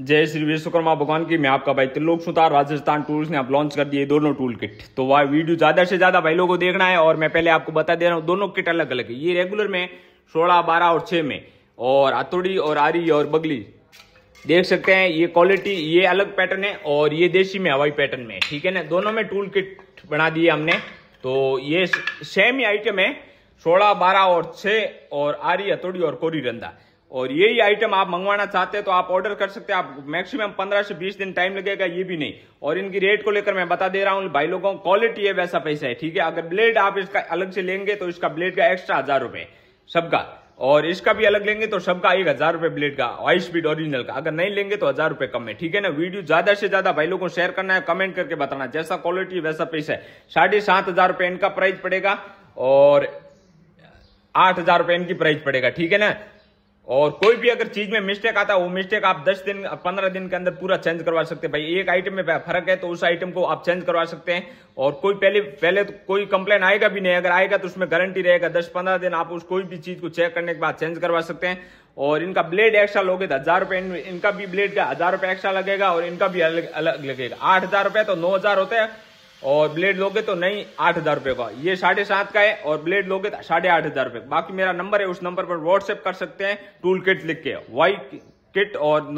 जय श्री विश्वकर्मा भगवान की मैं आपका भाई त्रिलोक सुतार राजस्थान टूर्स ने आप लॉन्च कर दिए दोनों टूल किट तो वह वीडियो ज्यादा से ज्यादा भाई लोगों को देखना है और मैं पहले आपको बता दे रहा हूँ दोनों किट अलग अलग है ये रेगुलर में सोलह बारह और छह में और अतुड़ी और आरी और बगली देख सकते हैं ये क्वालिटी ये अलग पैटर्न है और ये देसी में हवाई पैटर्न में ठीक है ना दोनों में टूल किट बना दिए हमने तो ये सेम ही आइटम है सोलह बारह और छह और आरी हथौड़ी और कोरी रंधा और यही आइटम आप मंगवाना चाहते हैं तो आप ऑर्डर कर सकते हैं आप मैक्सिमम 15 से 20 दिन टाइम लगेगा ये भी नहीं और इनकी रेट को लेकर मैं बता दे रहा हूँ भाई लोगों क्वालिटी है वैसा पैसा है ठीक है अगर ब्लेड आप इसका अलग से लेंगे तो इसका ब्लेड का एक्स्ट्रा हजार रुपए सबका और इसका भी अलग लेंगे तो सबका एक हजार रुपए ब्लेड का वाई स्पीड ओरिजिनल का अगर नहीं लेंगे तो हजार रुपए कम है ठीक है ना वीडियो ज्यादा से ज्यादा भाई लोगों को शेयर करना है कमेंट करके बताना जैसा क्वालिटी वैसा पैसा है साढ़े सात हजार रुपए इनका प्राइस पड़ेगा और आठ हजार रुपए इनकी प्राइस पड़ेगा ठीक है ना और कोई भी अगर चीज में मिस्टेक आता है वो मिस्टेक आप 10 दिन 15 दिन के अंदर पूरा चेंज करवा सकते हैं भाई एक आइटम में फर्क है तो उस आइटम को आप चेंज करवा सकते हैं और कोई पहले पहले तो कोई कंप्लेन आएगा भी नहीं अगर आएगा तो उसमें गारंटी रहेगा 10-15 दिन आप उस कोई भी चीज को चेक करने के बाद चेंज करवा सकते हैं और इनका ब्लेड एक्स्ट्रा लोगे तो हजार रुपए इनका भी ब्लेड का हजार रुपए एक्स्ट्रा लगेगा और इनका भी अलग अलग लगेगा आठ हजार रुपए तो नौ हजार होते हैं और ब्लेड लोगे तो नहीं आठ हजार रुपए का ये साढ़े सात का है और ब्लेड लोगे तो साढ़े आठ हजार रुपए बाकी मेरा नंबर है उस नंबर पर व्हाट्सएप कर सकते हैं टूल किट लिख के वाई किट और